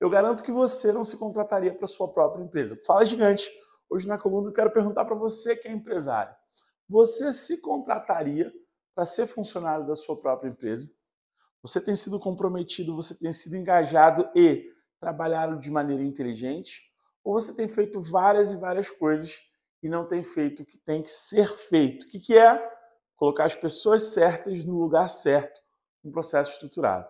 eu garanto que você não se contrataria para sua própria empresa. Fala gigante. Hoje na coluna eu quero perguntar para você que é empresário. Você se contrataria para ser funcionário da sua própria empresa? Você tem sido comprometido, você tem sido engajado e trabalhado de maneira inteligente? Ou você tem feito várias e várias coisas e não tem feito o que tem que ser feito? O que, que é? Colocar as pessoas certas no lugar certo, um processo estruturado.